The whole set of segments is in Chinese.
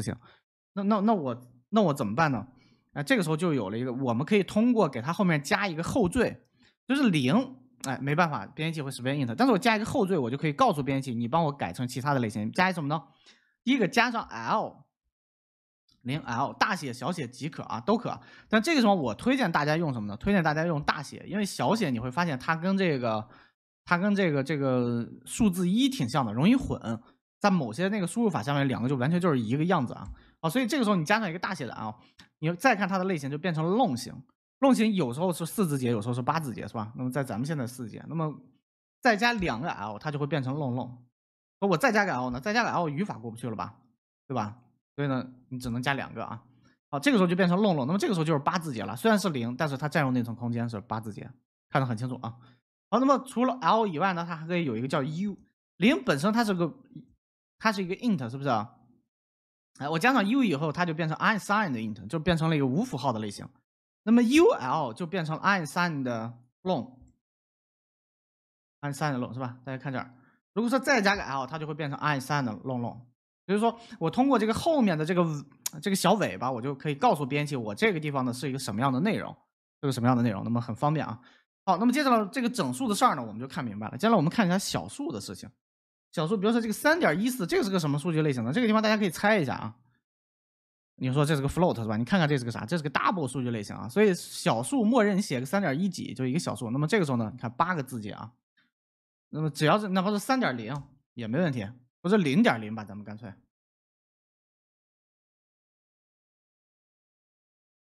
事情，那那那我那我怎么办呢？啊，这个时候就有了一个，我们可以通过给它后面加一个后缀，就是零。哎，没办法，编辑器会识别 int，但是我加一个后缀，我就可以告诉编辑器，你帮我改成其他的类型。加一什么呢？第一个加上 l，零 l，大写小写即可啊，都可。但这个时候我推荐大家用什么呢？推荐大家用大写，因为小写你会发现它跟这个它跟这个这个数字一挺像的，容易混。在某些那个输入法下面，两个就完全就是一个样子啊，好，所以这个时候你加上一个大写的 L，你再看它的类型就变成了 long 型。long 型有时候是四字节，有时候是八字节，是吧？那么在咱们现在四节，那么再加两个 L，它就会变成 long long。我再加个 L 呢？再加个 L 语法过不去了吧？对吧？所以呢，你只能加两个啊。好，这个时候就变成 long long。那么这个时候就是八字节了，虽然是零，但是它占用内存空间是八字节，看得很清楚啊。好，那么除了 L 以外呢，它还可以有一个叫 U 零本身它是个。它是一个 int，是不是？啊？哎，我加上 u 以后，它就变成 unsigned int，就变成了一个无符号的类型。那么 ul 就变成 unsigned long，unsigned long 是吧？大家看这儿，如果说再加个 l，它就会变成 unsigned long long。也就是说，我通过这个后面的这个这个小尾巴，我就可以告诉编辑我这个地方呢是一个什么样的内容，是个什么样的内容，那么很方便啊。好，那么接下来这个整数的事儿呢，我们就看明白了。接下来我们看一下小数的事情。小数，比如说这个三点一四，这个是个什么数据类型的？这个地方大家可以猜一下啊。你说这是个 float 是吧？你看看这是个啥？这是个 double 数据类型啊。所以小数默认你写个三点一几就一个小数，那么这个时候呢，你看八个字节啊。那么只要是哪怕是三点零也没问题，不是零点零吧？咱们干脆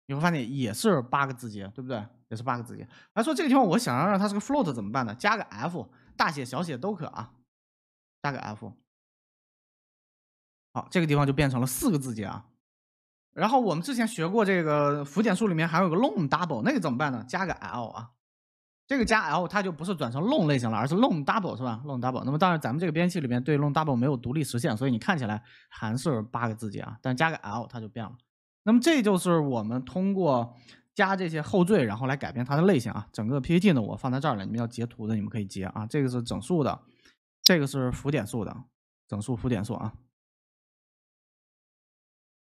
你会发现也是八个字节，对不对？也是八个字节。来说这个地方我想要让它是个 float 怎么办呢？加个 f，大写小写都可啊。加个 f，好，这个地方就变成了四个字节啊。然后我们之前学过这个浮点数里面还有个 long double，那个怎么办呢？加个 l 啊，这个加 l 它就不是转成 long 类型了，而是 long double 是吧？long double。那么当然咱们这个编辑器里面对 long double 没有独立实现，所以你看起来还是八个字节啊，但加个 l 它就变了。那么这就是我们通过加这些后缀，然后来改变它的类型啊。整个 PPT 呢我放在这儿了，你们要截图的你们可以截啊。这个是整数的。这个是浮点数的，整数、浮点数啊。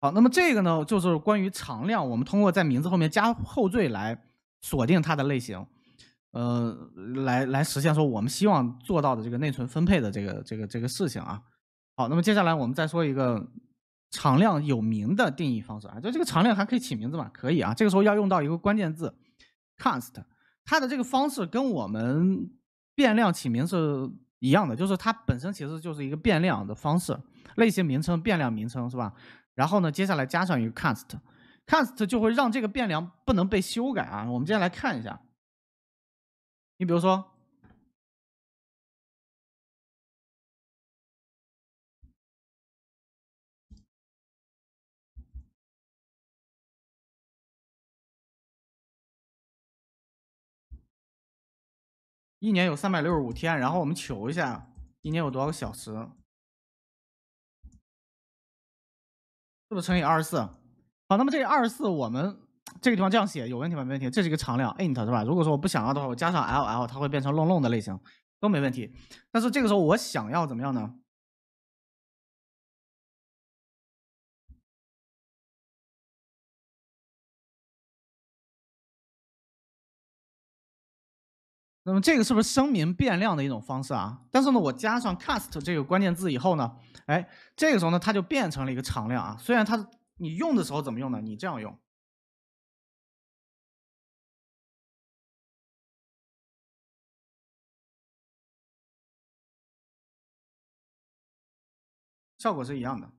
好，那么这个呢，就是关于常量，我们通过在名字后面加后缀来锁定它的类型，呃，来来实现说我们希望做到的这个内存分配的这个这个这个事情啊。好，那么接下来我们再说一个常量有名的定义方式啊，就这个常量还可以起名字嘛？可以啊。这个时候要用到一个关键字 cast，它的这个方式跟我们变量起名是。一样的，就是它本身其实就是一个变量的方式，类型名称、变量名称是吧？然后呢，接下来加上一个 cast，cast 就会让这个变量不能被修改啊。我们接下来看一下，你比如说。一年有三百六十五天，然后我们求一下一年有多少个小时，是不是乘以二十四？好，那么这二十四我们这个地方这样写有问题吗？没问题，这是一个常量 int 是吧？如果说我不想要的话，我加上 ll 它会变成 long 的类型，都没问题。但是这个时候我想要怎么样呢？那么这个是不是声明变量的一种方式啊？但是呢，我加上 cast 这个关键字以后呢，哎，这个时候呢，它就变成了一个常量啊。虽然它你用的时候怎么用呢？你这样用，效果是一样的。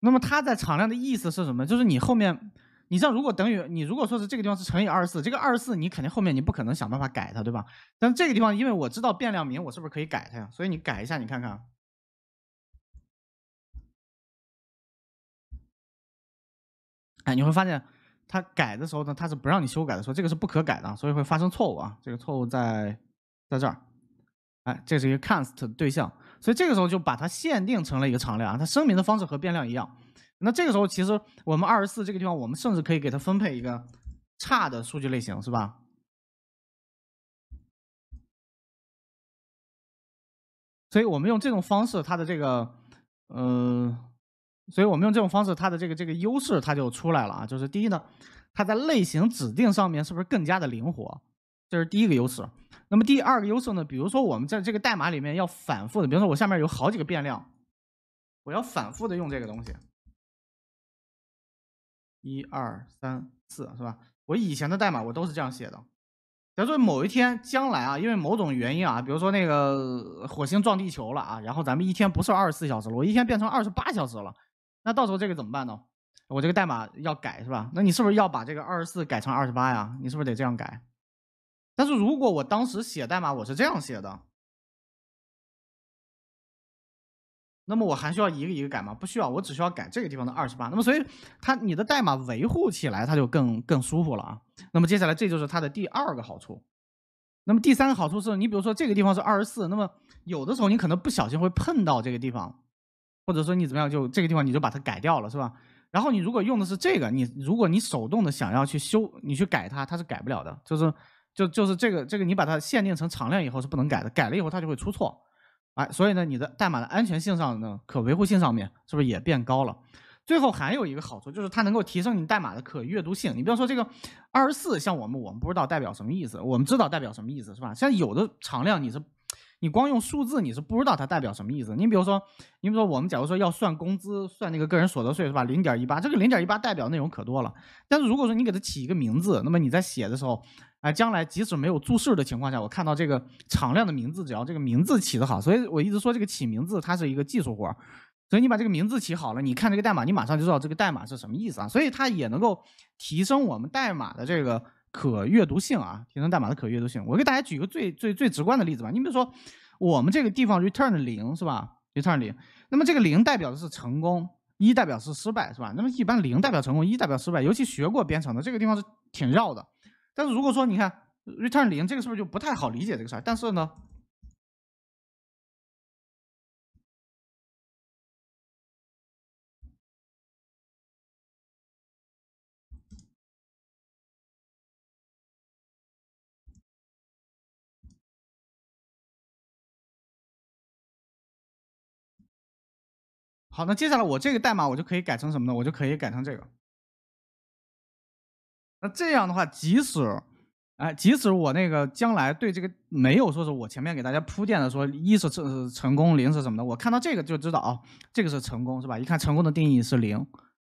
那么它在常量的意思是什么？就是你后面。你像如果等于你如果说是这个地方是乘以二十四，这个二十四你肯定后面你不可能想办法改它，对吧？但这个地方因为我知道变量名，我是不是可以改它呀？所以你改一下，你看看。哎，你会发现它改的时候呢，它是不让你修改的，说这个是不可改的，所以会发生错误啊。这个错误在在这儿。哎，这是一个 const 对象，所以这个时候就把它限定成了一个常量啊。它声明的方式和变量一样。那这个时候，其实我们二十四这个地方，我们甚至可以给它分配一个差的数据类型，是吧？所以我们用这种方式，它的这个，嗯，所以我们用这种方式，它的这个这个优势它就出来了啊。就是第一呢，它在类型指定上面是不是更加的灵活？这是第一个优势。那么第二个优势呢？比如说我们在这个代码里面要反复的，比如说我下面有好几个变量，我要反复的用这个东西。一二三四是吧？我以前的代码我都是这样写的。假如说某一天将来啊，因为某种原因啊，比如说那个火星撞地球了啊，然后咱们一天不是二十四小时了，我一天变成二十八小时了，那到时候这个怎么办呢？我这个代码要改是吧？那你是不是要把这个二十四改成二十八呀？你是不是得这样改？但是如果我当时写代码我是这样写的。那么我还需要一个一个改吗？不需要，我只需要改这个地方的二十八。那么所以它你的代码维护起来它就更更舒服了啊。那么接下来这就是它的第二个好处。那么第三个好处是你比如说这个地方是二十四，那么有的时候你可能不小心会碰到这个地方，或者说你怎么样就这个地方你就把它改掉了是吧？然后你如果用的是这个，你如果你手动的想要去修你去改它，它是改不了的，就是就就是这个这个你把它限定成常量以后是不能改的，改了以后它就会出错。哎，所以呢，你的代码的安全性上呢，可维护性上面是不是也变高了？最后还有一个好处就是它能够提升你代码的可阅读性。你比方说这个二十四，像我们我们不知道代表什么意思，我们知道代表什么意思是吧？像有的常量你是你光用数字你是不知道它代表什么意思。你比如说你比如说我们假如说要算工资，算那个个人所得税是吧？零点一八，这个零点一八代表内容可多了。但是如果说你给它起一个名字，那么你在写的时候。哎，将来即使没有注释的情况下，我看到这个敞亮的名字，只要这个名字起得好，所以我一直说这个起名字它是一个技术活儿。所以你把这个名字起好了，你看这个代码，你马上就知道这个代码是什么意思啊。所以它也能够提升我们代码的这个可阅读性啊，提升代码的可阅读性。我给大家举个最最最直观的例子吧。你比如说我们这个地方 return 零是吧？return 零，那么这个零代表的是成功，一代表是失败是吧？那么一般零代表成功，一代表失败，尤其学过编程的这个地方是挺绕的。但是如果说你看 return 零，这个是不是就不太好理解这个事儿？但是呢，好，那接下来我这个代码我就可以改成什么呢？我就可以改成这个。那这样的话，即使，哎，即使我那个将来对这个没有说是我前面给大家铺垫的说一是成成功零是什么的，我看到这个就知道啊，这个是成功是吧？一看成功的定义是零，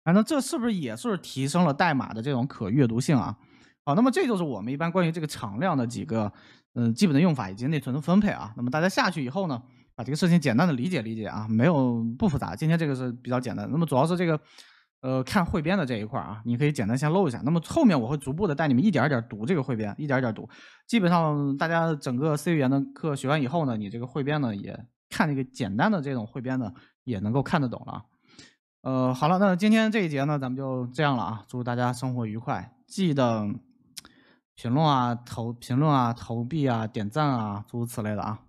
反正这是不是也是提升了代码的这种可阅读性啊？好，那么这就是我们一般关于这个常量的几个嗯基本的用法以及内存的分配啊。那么大家下去以后呢，把这个事情简单的理解理解啊，没有不复杂，今天这个是比较简单的。那么主要是这个。呃，看汇编的这一块啊，你可以简单先漏一下。那么后面我会逐步的带你们一点儿点儿读这个汇编，一点儿点儿读。基本上大家整个 C 语言的课学完以后呢，你这个汇编呢也看这个简单的这种汇编呢也能够看得懂了。呃，好了，那今天这一节呢，咱们就这样了啊！祝大家生活愉快，记得评论啊投评论啊投币啊点赞啊诸如此类的啊。